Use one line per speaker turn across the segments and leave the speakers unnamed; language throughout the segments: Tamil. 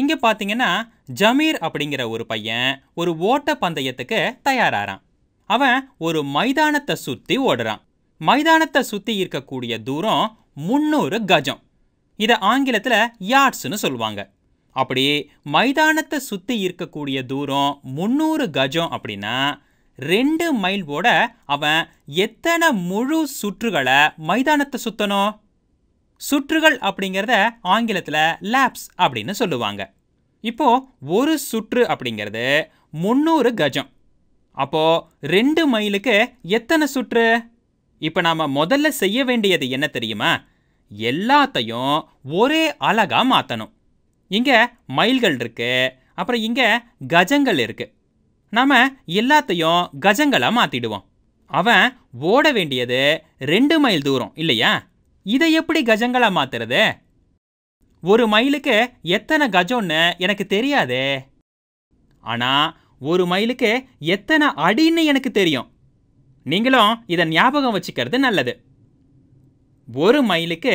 இங்கே பார்த்தீங்கன்னா ஜமீர் அப்படிங்கிற ஒரு பையன் ஒரு ஓட்ட பந்தயத்துக்கு தயாராகிறான் அவன் ஒரு மைதானத்தை சுற்றி ஓடுறான் மைதானத்தை சுற்றி இருக்கக்கூடிய தூரம் முந்நூறு கஜம் இதை ஆங்கிலத்தில் யார்ட்ஸ்னு சொல்லுவாங்க அப்படி மைதானத்தை சுற்றி இருக்கக்கூடிய தூரம் முந்நூறு கஜம் அப்படின்னா ரெண்டு மைல் ஓட அவன் எத்தனை முழு சுற்றுகளை மைதானத்தை சுற்றணும் சுற்றுகள் அப்படிங்கிறத ஆங்கிலத்தில் லேப்ஸ் அப்படின்னு சொல்லுவாங்க இப்போது ஒரு சுற்று அப்படிங்கிறது முந்நூறு கஜம் அப்போது ரெண்டு மைலுக்கு எத்தனை சுற்று இப்போ நாம் முதல்ல செய்ய வேண்டியது என்ன தெரியுமா எல்லாத்தையும் ஒரே அழகாக மாற்றணும் இங்கே மைல்கள் இருக்குது அப்புறம் இங்கே கஜங்கள் இருக்குது நாம் எல்லாத்தையும் கஜங்களாக மாற்றிடுவோம் அவன் ஓட வேண்டியது ரெண்டு மைல் தூரம் இல்லையா இதை எப்படி கஜங்களா மாத்துறது ஒரு மைலுக்கு எத்தனை கஜம்னு எனக்கு தெரியாதே ஆனா ஒரு மைலுக்கு எத்தனை அடின்னு எனக்கு தெரியும் நீங்களும் இதை ஞாபகம் வச்சுக்கிறது நல்லது ஒரு மைலுக்கு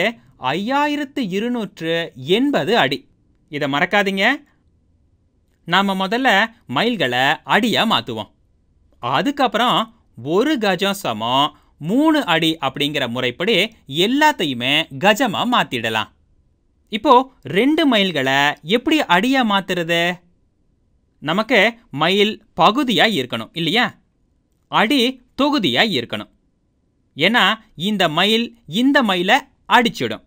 ஐயாயிரத்து இருநூற்று எண்பது அடி இதை மறக்காதீங்க நாம் முதல்ல மைல்களை அடியாக மாற்றுவோம் அதுக்கப்புறம் ஒரு கஜம் சமம் மூணு அடி அப்படிங்கிற முறைப்படி எல்லாத்தையுமே கஜமாக மாற்றிடலாம் இப்போ ரெண்டு மைல்களை எப்படி அடியாக மாற்றுறது நமக்கு மைல் பகுதியாக இருக்கணும் இல்லையா அடி தொகுதியாக இருக்கணும் ஏன்னா இந்த மைல் இந்த மைலை அடிச்சிடும்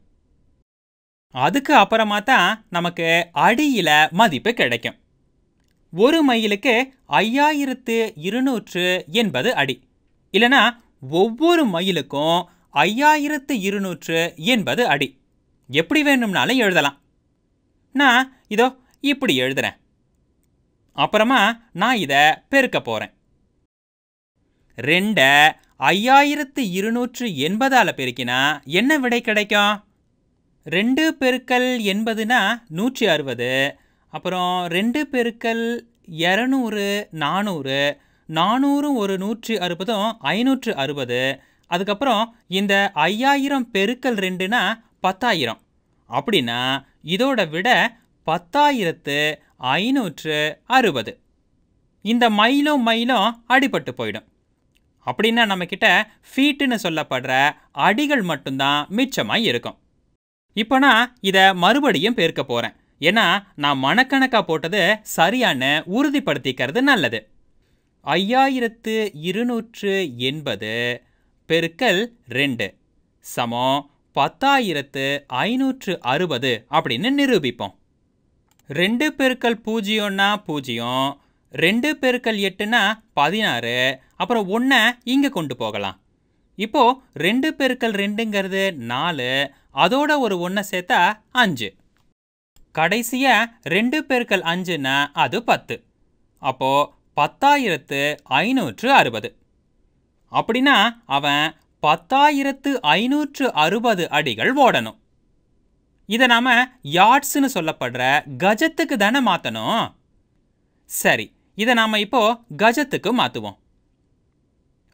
அதுக்கு அப்புறமா தான் நமக்கு அடியில் மதிப்பு கிடைக்கும் ஒரு மைலுக்கு ஐயாயிரத்து இருநூற்று எண்பது அடி இல்லைனா ஒவ்வொரு மைலுக்கும் ஐயாயிரத்து இருநூற்று எண்பது அடி எப்படி வேணும்னாலும் எழுதலாம் நான் இதோ இப்படி எழுதுகிறேன் அப்புறமா நான் இதை பெருக்க போகிறேன் ரெண்டை ஐயாயிரத்து இருநூற்று எண்பதால் பெருக்கினா என்ன விடை கிடைக்கும் ரெண்டு பெருக்கல் எண்பதுனா நூற்றி அறுபது அப்புறம் ரெண்டு பெருக்கல் இரநூறு நானூறு நானூறும் ஒரு நூற்றி அறுபதும் ஐநூற்று அறுபது அதுக்கப்புறம் இந்த ஐயாயிரம் பெருக்கல் ரெண்டுனா பத்தாயிரம் அப்படின்னா இதோட விட பத்தாயிரத்து ஐநூற்று அறுபது இந்த மைலும் மைலும் அடிபட்டு போயிடும் அப்படின்னா நம்மக்கிட்ட ஃபீட்டுன்னு சொல்லப்படுற அடிகள் மட்டும்தான் மிச்சமாக இருக்கும் இப்போ நான் இதை மறுபடியும் பெருக்க போகிறேன் ஏன்னா நான் மனக்கணக்காக போட்டது சரியான உறுதிப்படுத்திக்கிறது நல்லது ஐயாயிரத்து இருநூற்று எண்பது பெருக்கல் ரெண்டு சமம் பத்தாயிரத்து ஐநூற்று அறுபது அப்படின்னு நிரூபிப்போம் ரெண்டு பெருக்கல் பூஜ்ஜியம்னா பூஜ்ஜியம் ரெண்டு பெருக்கல் எட்டுனா பதினாறு அப்புறம் ஒன்றை இங்கே கொண்டு போகலாம் இப்போது ரெண்டு பெருக்கல் ரெண்டுங்கிறது நாலு அதோட ஒரு ஒன்றை சேர்த்தா அஞ்சு கடைசியாக ரெண்டு பெருக்கல் அஞ்சுன்னா அது பத்து அப்போது பத்தாயிரத்து ஐநூற்று அறுபது அப்படின்னா அவன் பத்தாயிரத்து ஐநூற்று அறுபது அடிகள் ஓடணும் இதை நாம் யார்ட்ஸ்னு சொல்லப்படுற கஜத்துக்கு தானே மாற்றணும் சரி இதை நாம் இப்போது கஜத்துக்கு மாற்றுவோம்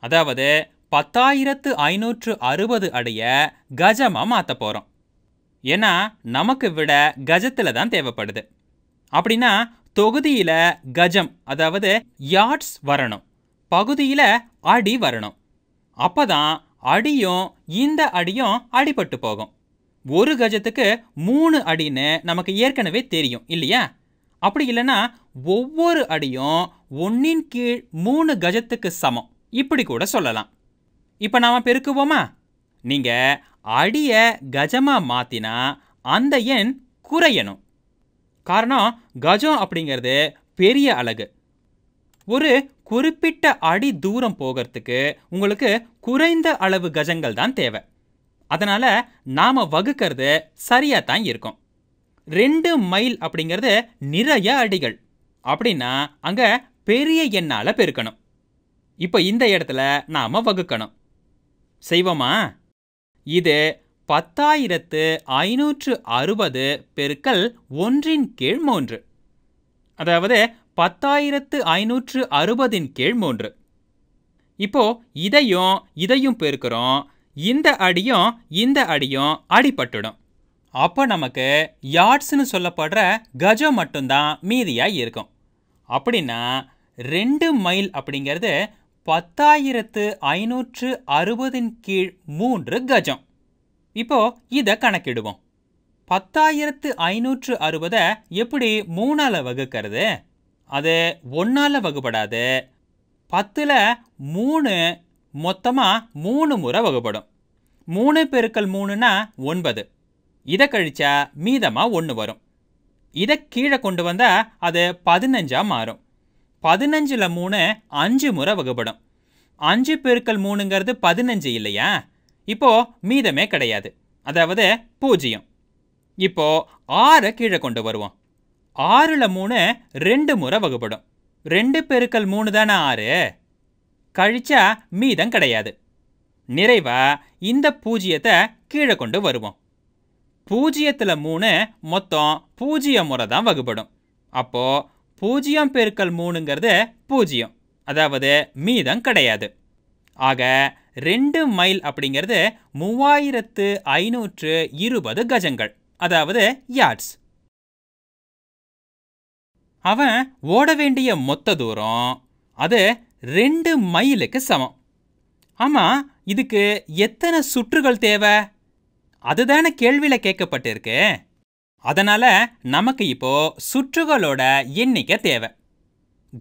அதாவது பத்தாயிரத்து ஐநூற்று அறுபது அடியை கஜமாக மாற்ற போகிறோம் ஏன்னா நமக்கு விட கஜத்தில் தான் தேவைப்படுது அப்படின்னா தொகுதியில் கஜம் அதாவது யார்ட்ஸ் வரணும் பகுதியில் அடி வரணும் அப்போ தான் அடியும் இந்த அடியும் அடிபட்டு போகும் ஒரு கஜத்துக்கு மூணு அடின்னு நமக்கு ஏற்கனவே தெரியும் இல்லையா அப்படி இல்லைன்னா ஒவ்வொரு அடியும் ஒன்றின் கீழ் மூணு கஜத்துக்கு சமம் இப்படி கூட சொல்லலாம் இப்போ நாம் பெருக்குவோமா நீங்கள் அடியை கஜமாக மாற்றினா அந்த எண் குறையணும் காரணம் கஜம் அப்படிங்கிறது பெரிய அழகு ஒரு குறிப்பிட்ட அடி தூரம் போகிறதுக்கு உங்களுக்கு குறைந்த அளவு கஜங்கள் தான் தேவை அதனால் நாம் வகுக்கிறது சரியாக தான் இருக்கும் ரெண்டு மைல் அப்படிங்கிறது நிறைய அடிகள் அப்படின்னா அங்கே பெரிய எண்ணால் பெருக்கணும் இப்போ இந்த இடத்துல நாம் வகுக்கணும் செய்வோமா இது பத்தாயிரத்து ஐநூற்று அறுபது பெருக்கல் ஒன்றின் கீழ் மூன்று அதாவது பத்தாயிரத்து ஐநூற்று அறுபதின் கீழ் மூன்று இப்போ இதையும் இதையும் பெருக்கிறோம் இந்த அடியும் இந்த அடியும் அடிபட்டுடும் அப்போ நமக்கு யார்ட்ஸ்னு சொல்லப்படுற கஜம் மட்டும்தான் மீதியாக இருக்கும் அப்படின்னா ரெண்டு மைல் அப்படிங்கிறது பத்தாயிரத்து ஐநூற்று அறுபதின் கீழ் மூன்று கஜம் இப்போ இதை கணக்கிடுவோம் பத்தாயிரத்து ஐநூற்று அறுபதை எப்படி மூணால் வகுக்கிறது அது ஒன்றால் வகுப்படாது பத்தில் மூணு மொத்தமாக மூணு முறை வகுப்படும் மூணு பெருக்கல் மூணுனா ஒன்பது இதை கழிச்சா மீதமாக ஒன்று வரும் இதை கீழே கொண்டு வந்தால் அது பதினஞ்சாக மாறும் பதினஞ்சில் மூணு அஞ்சு முறை வகுப்படும் அஞ்சு பெருக்கல் மூணுங்கிறது பதினஞ்சு இல்லையா இப்போது மீதமே கிடையாது அதாவது பூஜ்ஜியம் இப்போது ஆறை கீழே கொண்டு வருவோம் ஆறில் மூணு ரெண்டு முறை வகுப்படும் ரெண்டு பெருக்கல் மூணு தானே ஆறு கழிச்சா மீதம் கிடையாது நிறைவாக இந்த பூஜ்ஜியத்தை கீழே கொண்டு வருவோம் பூஜ்ஜியத்தில் மூணு மொத்தம் பூஜ்ஜியம் முறை தான் வகுப்படும் அப்போது பூஜ்ஜியம் பெருக்கல் மூணுங்கிறது பூஜ்ஜியம் அதாவது மீதம் கிடையாது ஆக ரெண்டு மைல் அப்படிங்கிறது மூவாயிரத்து ஐநூற்று இருபது கஜங்கள் அதாவது யார்ட்ஸ் அவன் ஓட வேண்டிய மொத்த தூரம் அது ரெண்டு மைலுக்கு சமம் ஆமாம் இதுக்கு எத்தனை சுற்றுகள் தேவை அதுதான கேள்வியில் கேட்கப்பட்டிருக்கு அதனால் நமக்கு இப்போ சுற்றுகளோட எண்ணிக்கை தேவை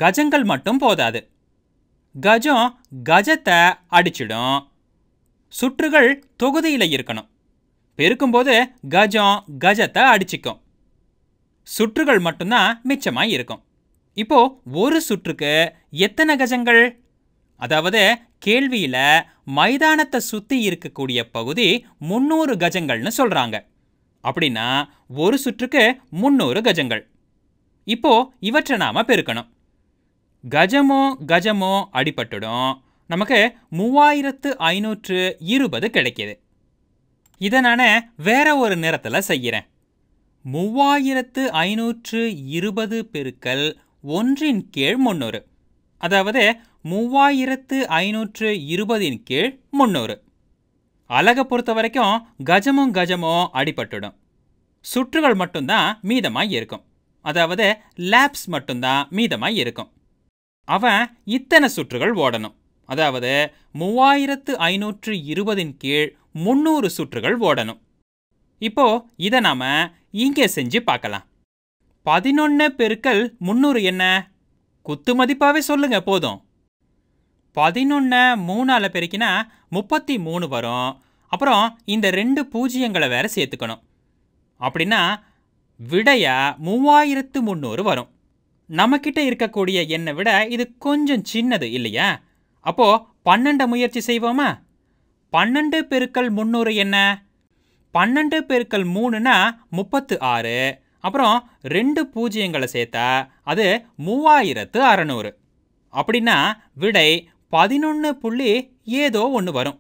கஜங்கள் மட்டும் போதாது கஜம் கஜத்தை அடிச்சிடும் சுற்றுகள் தொகுதியில் இருக்கணும் பெருக்கும்போது கஜம் கஜத்தை அடிச்சிக்கும் சுற்றுகள் மட்டும்தான் மிச்சமாக இருக்கும் இப்போ ஒரு சுற்றுக்கு எத்தனை கஜங்கள் அதாவது கேள்வியில் மைதானத்தை சுற்றி இருக்கக்கூடிய பகுதி முந்நூறு கஜங்கள்னு சொல்கிறாங்க அப்படின்னா ஒரு சுற்றுக்கு முந்நூறு கஜங்கள் இப்போது இவற்றை நாம் பெருக்கணும் கஜமோ கஜமோ அடிபட்டுடும் நமக்கு மூவாயிரத்து ஐநூற்று இருபது கிடைக்கிது இதை நான் வேற ஒரு நிறத்தில் செய்கிறேன் மூவாயிரத்து ஐநூற்று இருபது பெருக்கல் ஒன்றின் கீழ் முந்நூறு அதாவது மூவாயிரத்து ஐநூற்று இருபதின் கீழ் முந்நூறு அழகை பொறுத்த வரைக்கும் கஜமும் கஜமோ அடிபட்டுடும் சுற்றுகள் மட்டும்தான் மீதமாக இருக்கும் அதாவது லேப்ஸ் மட்டும்தான் மீதமாக இருக்கும் அவன் இத்தனை சுற்றுகள் ஓடணும் அதாவது மூவாயிரத்து ஐநூற்று இருபதின் கீழ் முந்நூறு சுற்றுகள் ஓடணும் இப்போ இதை நாம் இங்கே செஞ்சு பார்க்கலாம் பதினொன்று பெருக்கல் முந்நூறு என்ன குத்து மதிப்பாகவே சொல்லுங்க போதும் பதினொன்று மூணால் பெருக்கினா முப்பத்தி மூணு வரும் அப்புறம் இந்த ரெண்டு பூஜ்ஜியங்களை வேற சேர்த்துக்கணும் அப்படின்னா விடையா மூவாயிரத்து முந்நூறு வரும் நம்மக்கிட்ட இருக்கக்கூடிய எண்ணை விட இது கொஞ்சம் சின்னது இல்லையா அப்போது பன்னெண்டை முயற்சி செய்வோமா பன்னெண்டு பெருக்கல் முந்நூறு என்ன பன்னெண்டு பெருக்கல் மூணுனா முப்பத்து ஆறு அப்புறம் ரெண்டு பூஜ்ஜியங்களை சேர்த்தா அது மூவாயிரத்து அறநூறு அப்படின்னா விடை பதினொன்று புள்ளி ஏதோ ஒன்று வரும்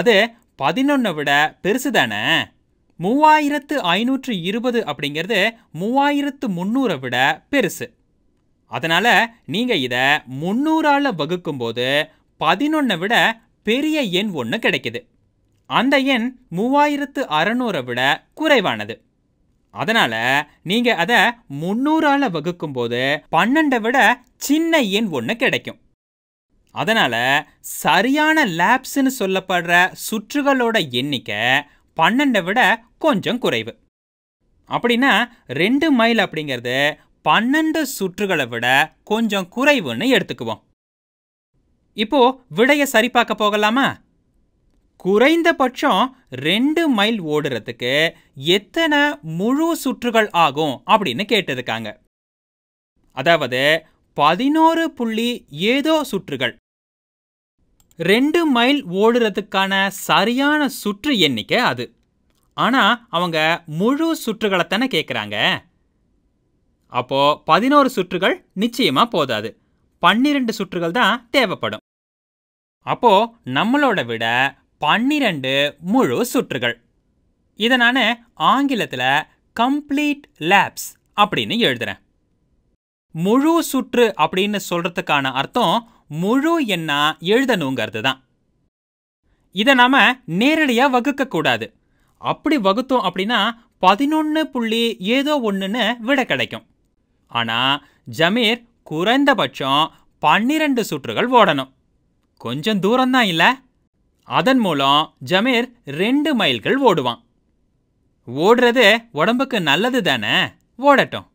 அது பதினொன்றை விட பெருசு தானே மூவாயிரத்து ஐநூற்று இருபது அப்படிங்கிறது மூவாயிரத்து முந்நூறை விட பெருசு அதனால் நீங்கள் இதை முந்நூறால் வகுக்கும்போது பதினொன்ன விட பெரிய எண் ஒன்று கிடைக்கிது அந்த எண் மூவாயிரத்து அறநூறை விட குறைவானது அதனால் நீங்கள் அதை முந்நூறால் வகுக்கும்போது பன்னெண்டை விட சின்ன எண் ஒன்று கிடைக்கும் அதனால் சரியான லேப்ஸ்னு சொல்லப்படுற சுற்றுகளோட எண்ணிக்கை பன்னெண்டை விட கொஞ்சம் குறைவு அப்படின்னா ரெண்டு மைல் அப்படிங்கிறது பன்னெண்டு சுற்றுகளை விட கொஞ்சம் குறைவுன்னு எடுத்துக்குவோம் இப்போ விடைய சரி பார்க்க போகலாமா குறைந்தபட்சம் ரெண்டு மைல் ஓடுறதுக்கு எத்தனை முழு சுற்றுகள் ஆகும் அப்படின்னு கேட்டிருக்காங்க அதாவது பதினோரு புள்ளி ஏதோ சுற்றுகள் ரெண்டு மைல் ஓடுறதுக்கான சரியான சுற்று எண்ணிக்கை அது ஆனால் அவங்க முழு சுற்றுகளைத்தானே கேட்குறாங்க அப்போது பதினோரு சுற்றுகள் நிச்சயமாக போதாது பன்னிரெண்டு சுற்றுகள் தான் தேவைப்படும் அப்போது நம்மளோட விட பன்னிரெண்டு முழு சுற்றுகள் இதை நான் ஆங்கிலத்தில் கம்ப்ளீட் லேப்ஸ் அப்படின்னு எழுதுகிறேன் முழு சுற்று அப்படின்னு சொல்கிறதுக்கான அர்த்தம் முழு எண்ணா எழுதணுங்கிறது தான் இதை நாம் நேரடியாக வகுக்கக்கூடாது அப்படி வகுத்தோம் அப்படின்னா பதினொன்று புள்ளி ஏதோ ஒன்றுன்னு விட கிடைக்கும் ஆனால் ஜமீர் குறைந்தபட்சம் பன்னிரண்டு சுற்றுகள் ஓடணும் கொஞ்சம் தூரம்தான் இல்லை அதன் மூலம் ஜமீர் ரெண்டு மைல்கள் ஓடுவான் ஓடுறது உடம்புக்கு நல்லது தானே ஓடட்டும்